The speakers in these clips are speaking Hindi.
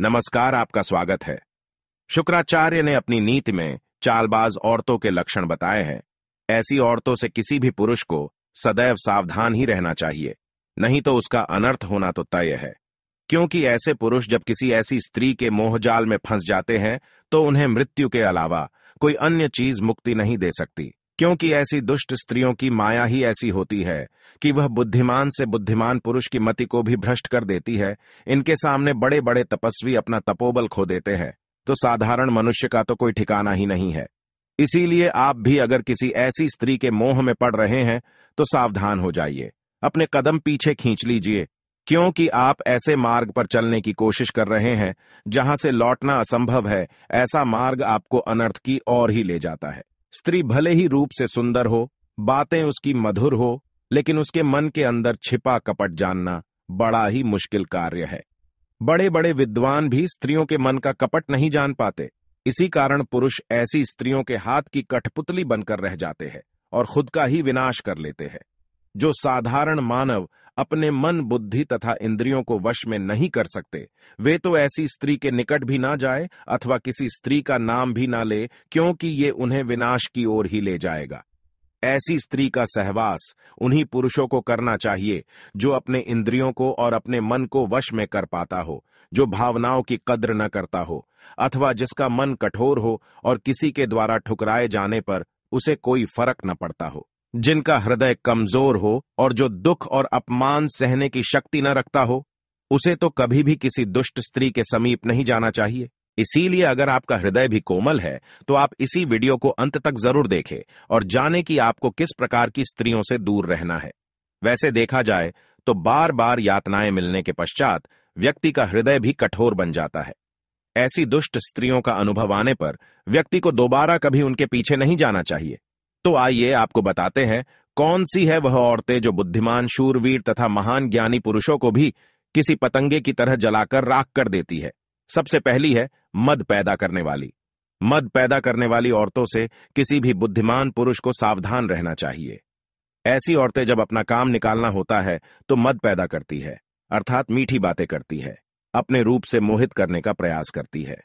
नमस्कार आपका स्वागत है शुक्राचार्य ने अपनी नीति में चालबाज औरतों के लक्षण बताए हैं ऐसी औरतों से किसी भी पुरुष को सदैव सावधान ही रहना चाहिए नहीं तो उसका अनर्थ होना तो तय है क्योंकि ऐसे पुरुष जब किसी ऐसी स्त्री के मोहजाल में फंस जाते हैं तो उन्हें मृत्यु के अलावा कोई अन्य चीज मुक्ति नहीं दे सकती क्योंकि ऐसी दुष्ट स्त्रियों की माया ही ऐसी होती है कि वह बुद्धिमान से बुद्धिमान पुरुष की मति को भी भ्रष्ट कर देती है इनके सामने बड़े बड़े तपस्वी अपना तपोबल खो देते हैं तो साधारण मनुष्य का तो कोई ठिकाना ही नहीं है इसीलिए आप भी अगर किसी ऐसी स्त्री के मोह में पड़ रहे हैं तो सावधान हो जाइए अपने कदम पीछे खींच लीजिए क्योंकि आप ऐसे मार्ग पर चलने की कोशिश कर रहे हैं जहां से लौटना असंभव है ऐसा मार्ग आपको अनर्थ की ओर ही ले जाता है स्त्री भले ही रूप से सुंदर हो बातें उसकी मधुर हो लेकिन उसके मन के अंदर छिपा कपट जानना बड़ा ही मुश्किल कार्य है बड़े बड़े विद्वान भी स्त्रियों के मन का कपट नहीं जान पाते इसी कारण पुरुष ऐसी स्त्रियों के हाथ की कठपुतली बनकर रह जाते हैं और खुद का ही विनाश कर लेते हैं जो साधारण मानव अपने मन बुद्धि तथा इंद्रियों को वश में नहीं कर सकते वे तो ऐसी स्त्री के निकट भी ना जाए अथवा किसी स्त्री का नाम भी ना ले क्योंकि ये उन्हें विनाश की ओर ही ले जाएगा ऐसी स्त्री का सहवास उन्हीं पुरुषों को करना चाहिए जो अपने इंद्रियों को और अपने मन को वश में कर पाता हो जो भावनाओं की कद्र न करता हो अथवा जिसका मन कठोर हो और किसी के द्वारा ठुकराए जाने पर उसे कोई फर्क न पड़ता हो जिनका हृदय कमजोर हो और जो दुख और अपमान सहने की शक्ति न रखता हो उसे तो कभी भी किसी दुष्ट स्त्री के समीप नहीं जाना चाहिए इसीलिए अगर आपका हृदय भी कोमल है तो आप इसी वीडियो को अंत तक जरूर देखें और जाने कि आपको किस प्रकार की स्त्रियों से दूर रहना है वैसे देखा जाए तो बार बार यातनाएं मिलने के पश्चात व्यक्ति का हृदय भी कठोर बन जाता है ऐसी दुष्ट स्त्रियों का अनुभव आने पर व्यक्ति को दोबारा कभी उनके पीछे नहीं जाना चाहिए तो आइए आपको बताते हैं कौन सी है वह औरतें जो बुद्धिमान शूरवीर तथा महान ज्ञानी पुरुषों को भी किसी पतंगे की तरह जलाकर राख कर देती है सबसे पहली है मद पैदा करने वाली मद पैदा करने वाली औरतों से किसी भी बुद्धिमान पुरुष को सावधान रहना चाहिए ऐसी औरतें जब अपना काम निकालना होता है तो मद पैदा करती है अर्थात मीठी बातें करती है अपने रूप से मोहित करने का प्रयास करती है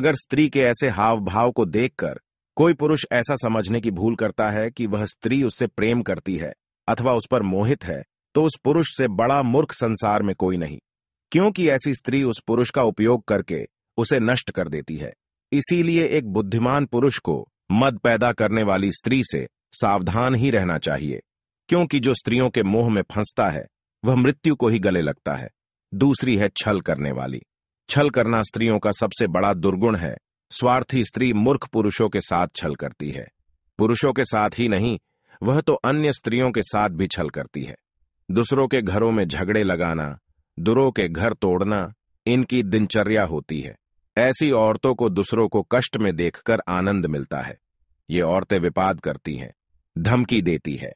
अगर स्त्री के ऐसे हाव भाव को देखकर कोई पुरुष ऐसा समझने की भूल करता है कि वह स्त्री उससे प्रेम करती है अथवा उस पर मोहित है तो उस पुरुष से बड़ा मूर्ख संसार में कोई नहीं क्योंकि ऐसी स्त्री उस पुरुष का उपयोग करके उसे नष्ट कर देती है इसीलिए एक बुद्धिमान पुरुष को मद पैदा करने वाली स्त्री से सावधान ही रहना चाहिए क्योंकि जो स्त्रियों के मोह में फंसता है वह मृत्यु को ही गले लगता है दूसरी है छल करने वाली छल करना स्त्रियों का सबसे बड़ा दुर्गुण है स्वार्थी स्त्री मूर्ख पुरुषों के साथ छल करती है पुरुषों के साथ ही नहीं वह तो अन्य स्त्रियों के साथ भी छल करती है दूसरों के घरों में झगड़े लगाना दुरों के घर तोड़ना इनकी दिनचर्या होती है ऐसी औरतों को दूसरों को कष्ट में देखकर आनंद मिलता है ये औरतें विपाद करती हैं धमकी देती है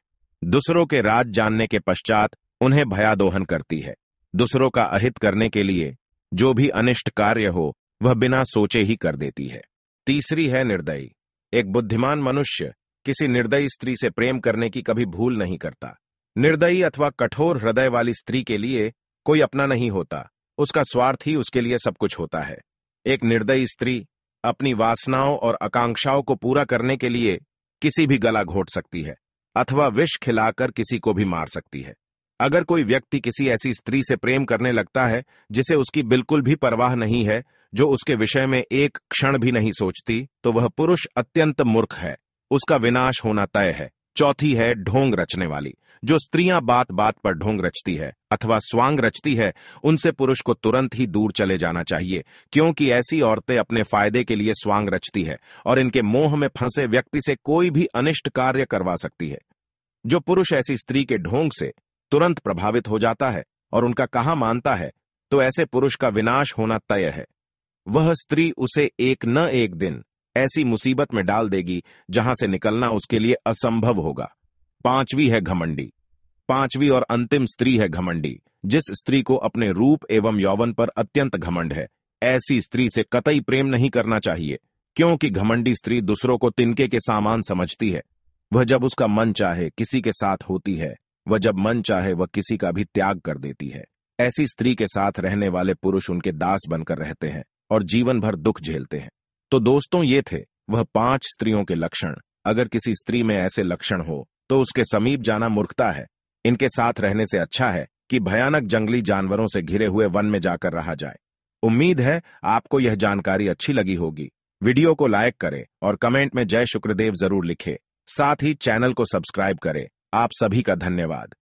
दूसरों के राज जानने के पश्चात उन्हें भयादोहन करती है दूसरों का अहित करने के लिए जो भी अनिष्ट कार्य हो वह बिना सोचे ही कर देती है तीसरी है निर्दयी एक बुद्धिमान मनुष्य किसी निर्दयी स्त्री से प्रेम करने की कभी भूल नहीं करता निर्दयी अथवा कठोर हृदय वाली स्त्री के लिए कोई अपना नहीं होता उसका स्वार्थ ही उसके लिए सब कुछ होता है एक निर्दयी स्त्री अपनी वासनाओं और आकांक्षाओं को पूरा करने के लिए किसी भी गला घोट सकती है अथवा विष खिलाकर किसी को भी मार सकती है अगर कोई व्यक्ति किसी ऐसी स्त्री से प्रेम करने लगता है जिसे उसकी बिल्कुल भी परवाह नहीं है जो उसके विषय में एक क्षण भी नहीं सोचती तो वह पुरुष अत्यंत मूर्ख है उसका विनाश होना तय है चौथी है ढोंग रचने वाली जो स्त्रियां बात बात पर ढोंग रचती है अथवा स्वांग रचती है उनसे पुरुष को तुरंत ही दूर चले जाना चाहिए क्योंकि ऐसी औरतें अपने फायदे के लिए स्वांग रचती है और इनके मोह में फंसे व्यक्ति से कोई भी अनिष्ट कार्य करवा सकती है जो पुरुष ऐसी स्त्री के ढोंग से तुरंत प्रभावित हो जाता है और उनका कहा मानता है तो ऐसे पुरुष का विनाश होना तय है वह स्त्री उसे एक न एक दिन ऐसी मुसीबत में डाल देगी जहां से निकलना उसके लिए असंभव होगा पांचवी है घमंडी पांचवी और अंतिम स्त्री है घमंडी जिस स्त्री को अपने रूप एवं यौवन पर अत्यंत घमंड है ऐसी स्त्री से कतई प्रेम नहीं करना चाहिए क्योंकि घमंडी स्त्री दूसरों को तिनके के सामान समझती है वह जब उसका मन चाहे किसी के साथ होती है वह जब मन चाहे वह किसी का भी त्याग कर देती है ऐसी स्त्री के साथ रहने वाले पुरुष उनके दास बनकर रहते हैं और जीवन भर दुख झेलते हैं तो दोस्तों ये थे वह पांच स्त्रियों के लक्षण अगर किसी स्त्री में ऐसे लक्षण हो तो उसके समीप जाना मूर्खता है इनके साथ रहने से अच्छा है कि भयानक जंगली जानवरों से घिरे हुए वन में जाकर रहा जाए उम्मीद है आपको यह जानकारी अच्छी लगी होगी वीडियो को लाइक करें और कमेंट में जय शुक्रदेव जरूर लिखें साथ ही चैनल को सब्सक्राइब करें आप सभी का धन्यवाद